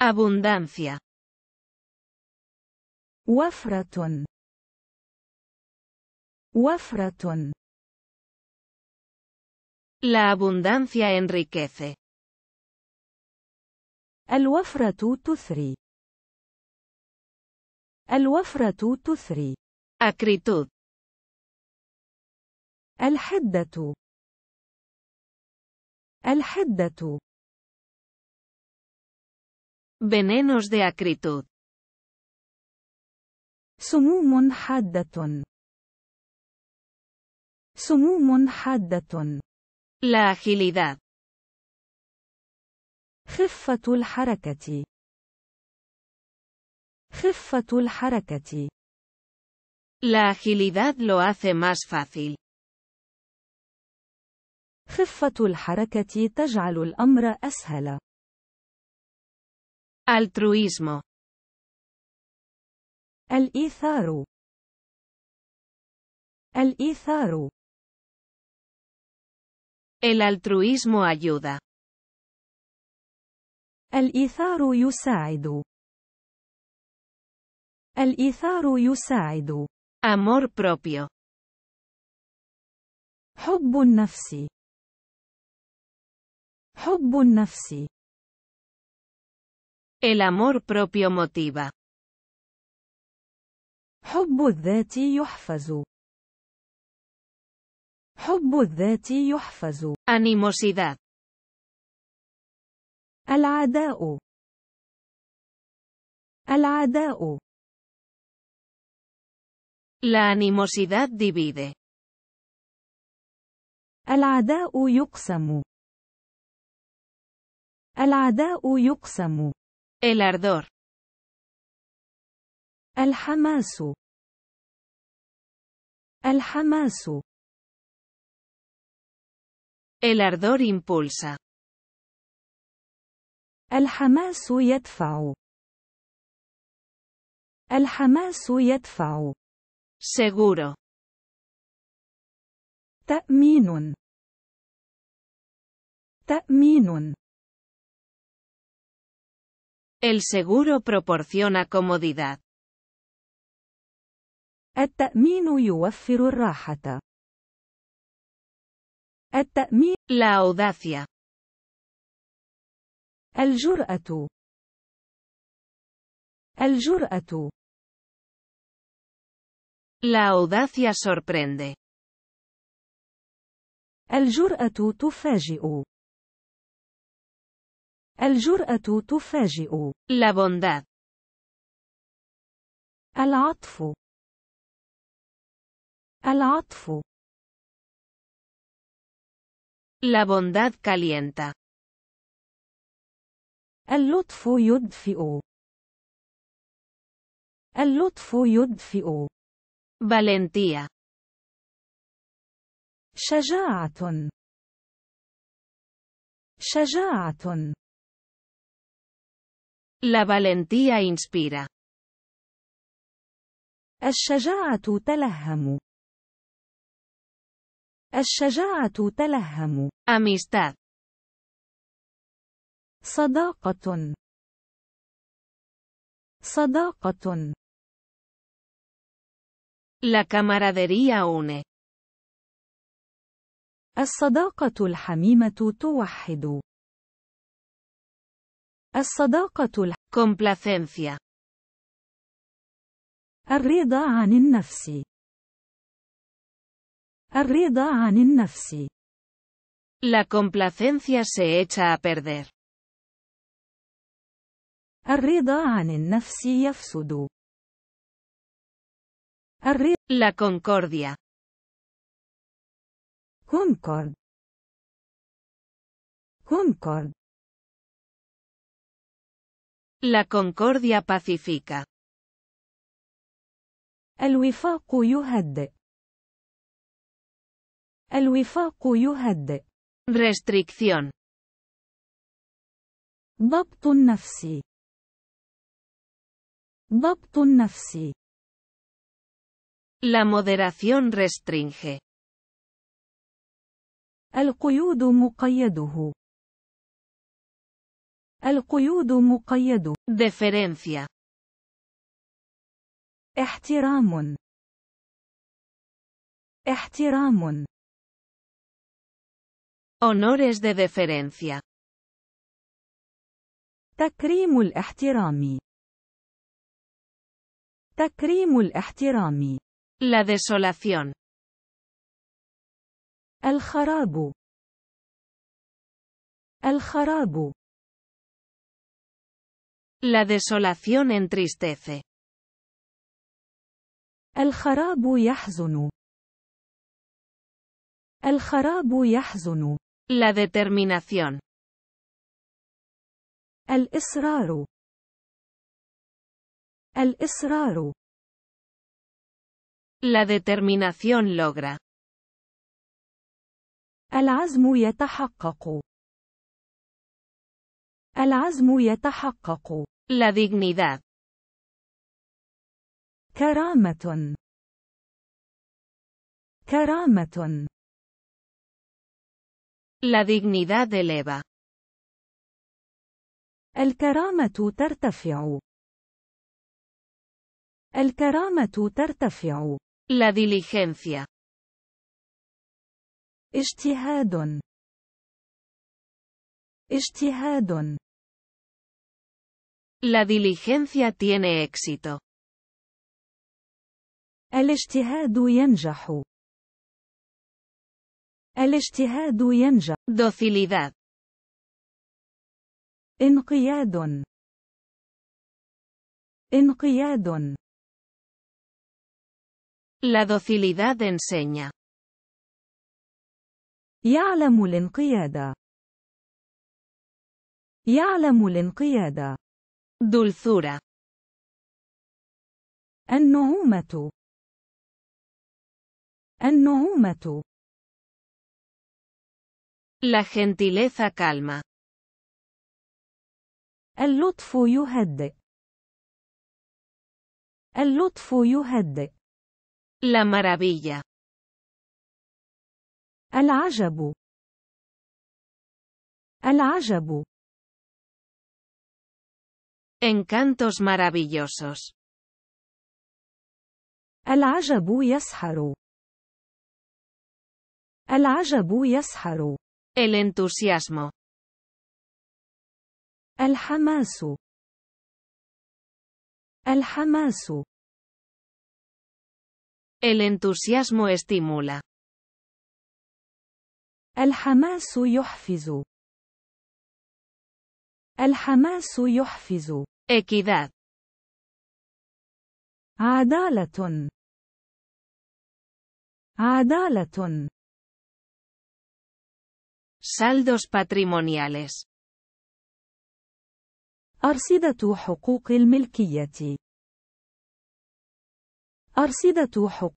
Abundancia. وفرة وفرة La abundancia enriquece. الوفرة تثري. الوفرة تثري. Acritud. الحدة. الحدة. Venenos de acritud. سموم حادة. سموم حادة. La agilidad. خفة الحركة. خفة الحركة. La agilidad lo hace más fácil. خفة الحركة تجعل الأمر أسهل. Altruismo. El Izaru. El Izaru. El altruismo ayuda. El Izaru Yusaidu. El Izaru Yusaidu. Amor propio. Nafsi. النفس nafsi. El amor propio motiva. حب الذات يحفز. حب الذات يحفز. Animosidad. العداء. العداء. La animosidad divide. العداء يقسم. العداء يقسم. El ardor. El hamasu, El hamasu El ardor impulsa. El hamás yadfa'u. El hamás fau Seguro. taminun. minun. El seguro proporciona comodidad. التأمين يوفر الراحة. التأمين La audacia. الجرأة. الجرأة. La audacia sorprende. الجرأة تفاجئ. الجرأة تفاجئ. La bondad. العطف. العطف. La bondad calienta. اللطف يدفئ. اللطف يدفئ. Valentía. شجاعة. شجاعة. La valentía inspira. الشجاعة تلهم. الشجاعة تلهم. Amistad. صداقة. صداقة. La camaradería une. الصداقة الحميمة توحد. الصداقة الكومبلاسينسيا الرضا عن النفس الرضا عن النفس لا كومبلاسينسيا se echa a perder الرضا عن النفس يفسد الرضا لا كونكورديا كونكورد كونكورد La concordia pacifica. الوفاق يهدئ. الوفاق يهدئ. Restricción. ضبط نفسي. ضبط نفسي. La moderación restringe. القيود مقيده. القيود مقيد. Deferencia. احترام. احترام. Honores de deferencia. تكريم الاحترام. تكريم الاحترام. La desolación. الخراب. الخراب. La desolación entristece. الخراب يحزن. الخراب يحزن. La determinación. الإصرار. الإصرار. La determinación logra. العزم يتحقق. العزم يتحقق. لا dignidad. كرامة. كرامة. لا dignidad eleva. الكرامة ترتفع. الكرامة ترتفع. لا diligencia. اجتهاد. اجتهاد. La diligencia tiene éxito. الاجتهاد ينجح. الاجتهاد ينجح. Docilidad. انقياد. انقياد. La docilidad enseña. يعلم الانقياد. يعلم الانقياد. دلثورة النعومة النعومة La gentileza calma. اللطف يهدئ. اللطف يهدئ. La maravilla. العجب. العجب. Encantos maravillosos. El ashabu yasharu. El y El entusiasmo. El hamasu El hamasu El entusiasmo estimula. El hamasu yojfizu الحماس يحفز. إكيداد عدالة. عدالة. Saldos patrimoniales. أرصدة حقوق الملكية. أرصدة حقوق